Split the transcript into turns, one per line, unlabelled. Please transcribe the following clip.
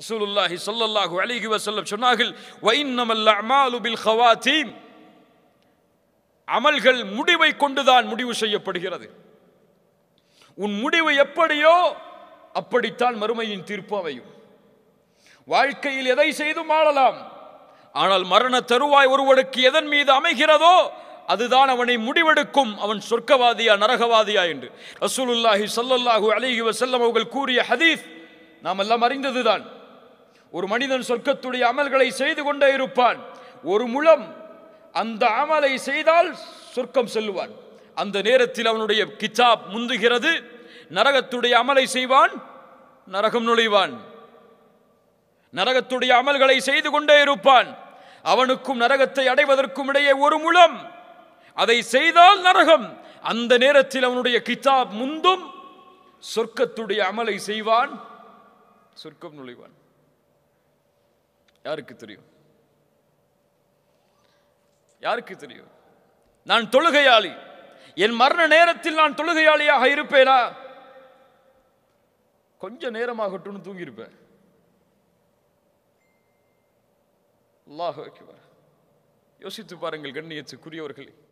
ரசூலுல்லாஹி சொல்லல்லாஹு அலிஹி வசல்லம் சொன்னார்கள் வைன்னமல்ல அமாலு பில் ஹவாத்தீம் அமல்கள் முடிவை கொண்டுதான் முடிவு செய்யப்படுகிறது உன் முடிவு எப்படியோ அப்படித்தான் மறுமையின் தீர்ப்பு அமையும் வாழ்க்கையில் எதை செய்தும் ஆளலாம் ஆனால் மரண தருவாய் ஒருவனுக்கு எதன் மீது அமைகிறதோ அதுதான் அவனை முடிவெடுக்கும் அவன் சொர்க்கவாதியா நரகவாதியா என்று ரசூலுல்லாஹி சல்லல்லாஹு அலிஹி வசல்லம் அவர்கள் கூறிய ஹதீஸ் நாம் எல்லாம் அறிந்ததுதான் ஒரு மனிதன் சொர்க்கத்துடைய அமல்களை செய்து கொண்டே இருப்பான் ஒரு முழம் அந்த அமலை செய்தால் சொர்க்கம் செல்வான் அந்த நேரத்தில் அவனுடைய கிச்சாப் முந்துகிறது நரகத்துடைய அமலை செய்வான் நரகம் நுழைவான் நரகத்துடைய அமல்களை செய்து கொண்டே இருப்பான் அவனுக்கும் நரகத்தை அடைவதற்கும் இடையே ஒரு முழம் அதை செய்தால் நரகம் அந்த நேரத்தில் அவனுடைய கிதாப் முந்தும் சொர்க்கத்துடைய அமலை செய்வான் சொர்க்கம் நுழைவான் யாருக்கு தெரியும் யாருக்கு தெரியும் நான் தொழுகையாளி என் மரண நேரத்தில் நான் தொழுகையாளியாக இருப்பேனா கொஞ்ச நேரமாகட்டும்னு தூங்கியிருப்பேன் அல்லாஹ் யோசித்து பாருங்கள் கண்ணியத்துக்குரியவர்களே